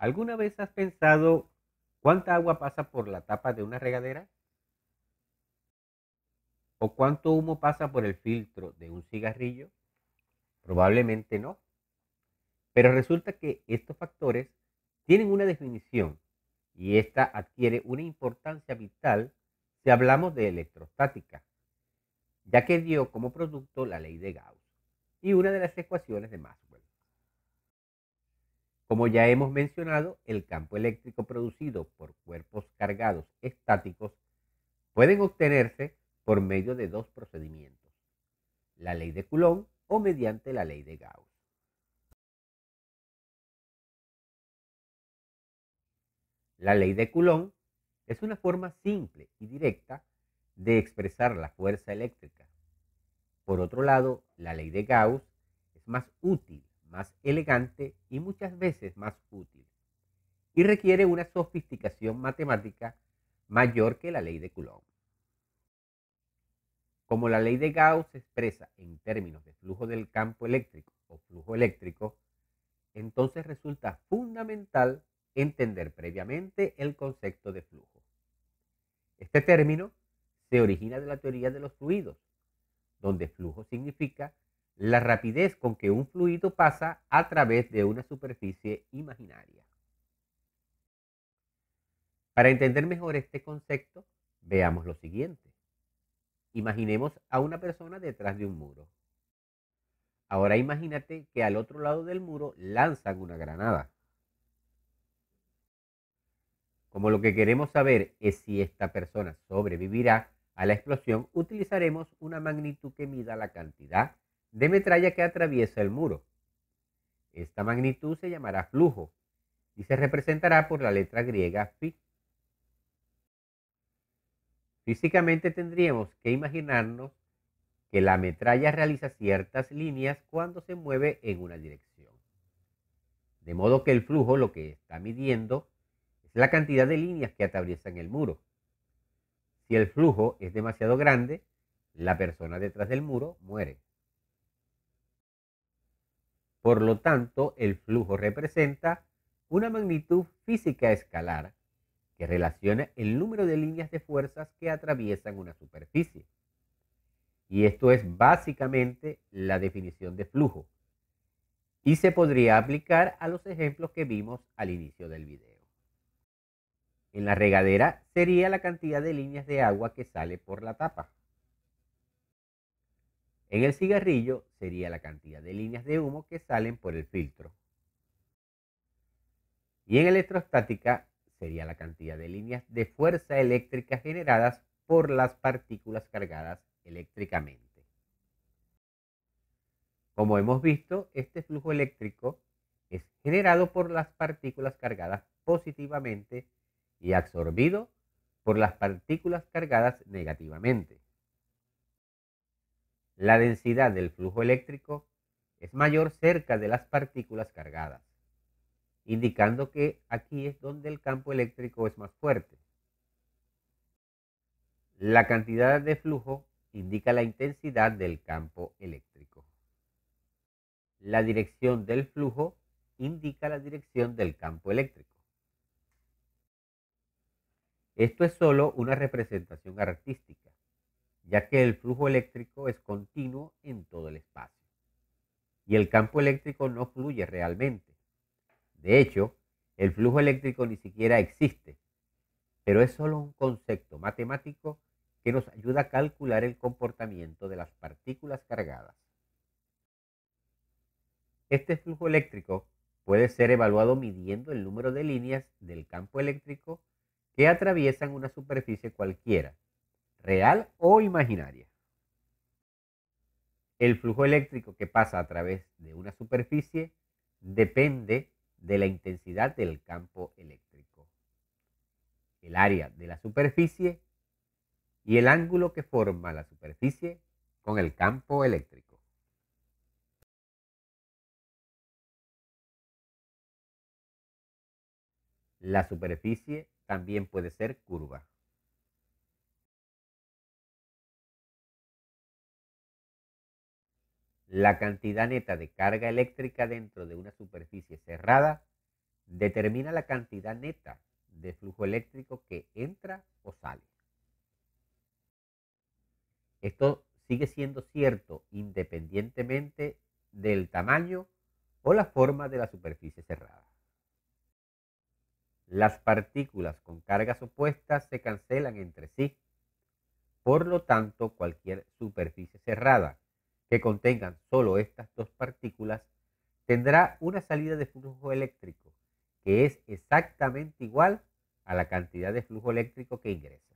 ¿Alguna vez has pensado cuánta agua pasa por la tapa de una regadera? ¿O cuánto humo pasa por el filtro de un cigarrillo? Probablemente no. Pero resulta que estos factores tienen una definición y esta adquiere una importancia vital si hablamos de electrostática, ya que dio como producto la ley de Gauss y una de las ecuaciones de Maxwell. Como ya hemos mencionado, el campo eléctrico producido por cuerpos cargados estáticos pueden obtenerse por medio de dos procedimientos, la ley de Coulomb o mediante la ley de Gauss. La ley de Coulomb es una forma simple y directa de expresar la fuerza eléctrica. Por otro lado, la ley de Gauss es más útil más elegante y muchas veces más útil, y requiere una sofisticación matemática mayor que la ley de Coulomb. Como la ley de Gauss se expresa en términos de flujo del campo eléctrico o flujo eléctrico, entonces resulta fundamental entender previamente el concepto de flujo. Este término se origina de la teoría de los fluidos, donde flujo significa la rapidez con que un fluido pasa a través de una superficie imaginaria. Para entender mejor este concepto, veamos lo siguiente. Imaginemos a una persona detrás de un muro. Ahora imagínate que al otro lado del muro lanzan una granada. Como lo que queremos saber es si esta persona sobrevivirá a la explosión, utilizaremos una magnitud que mida la cantidad de metralla que atraviesa el muro. Esta magnitud se llamará flujo y se representará por la letra griega phi. Físicamente tendríamos que imaginarnos que la metralla realiza ciertas líneas cuando se mueve en una dirección. De modo que el flujo lo que está midiendo es la cantidad de líneas que atraviesan el muro. Si el flujo es demasiado grande, la persona detrás del muro muere. Por lo tanto, el flujo representa una magnitud física escalar que relaciona el número de líneas de fuerzas que atraviesan una superficie. Y esto es básicamente la definición de flujo. Y se podría aplicar a los ejemplos que vimos al inicio del video. En la regadera sería la cantidad de líneas de agua que sale por la tapa. En el cigarrillo sería la cantidad de líneas de humo que salen por el filtro. Y en electrostática sería la cantidad de líneas de fuerza eléctrica generadas por las partículas cargadas eléctricamente. Como hemos visto, este flujo eléctrico es generado por las partículas cargadas positivamente y absorbido por las partículas cargadas negativamente. La densidad del flujo eléctrico es mayor cerca de las partículas cargadas, indicando que aquí es donde el campo eléctrico es más fuerte. La cantidad de flujo indica la intensidad del campo eléctrico. La dirección del flujo indica la dirección del campo eléctrico. Esto es solo una representación artística ya que el flujo eléctrico es continuo en todo el espacio. Y el campo eléctrico no fluye realmente. De hecho, el flujo eléctrico ni siquiera existe, pero es solo un concepto matemático que nos ayuda a calcular el comportamiento de las partículas cargadas. Este flujo eléctrico puede ser evaluado midiendo el número de líneas del campo eléctrico que atraviesan una superficie cualquiera real o imaginaria. El flujo eléctrico que pasa a través de una superficie depende de la intensidad del campo eléctrico, el área de la superficie y el ángulo que forma la superficie con el campo eléctrico. La superficie también puede ser curva. La cantidad neta de carga eléctrica dentro de una superficie cerrada determina la cantidad neta de flujo eléctrico que entra o sale. Esto sigue siendo cierto independientemente del tamaño o la forma de la superficie cerrada. Las partículas con cargas opuestas se cancelan entre sí. Por lo tanto, cualquier superficie cerrada que contengan solo estas dos partículas, tendrá una salida de flujo eléctrico que es exactamente igual a la cantidad de flujo eléctrico que ingresa.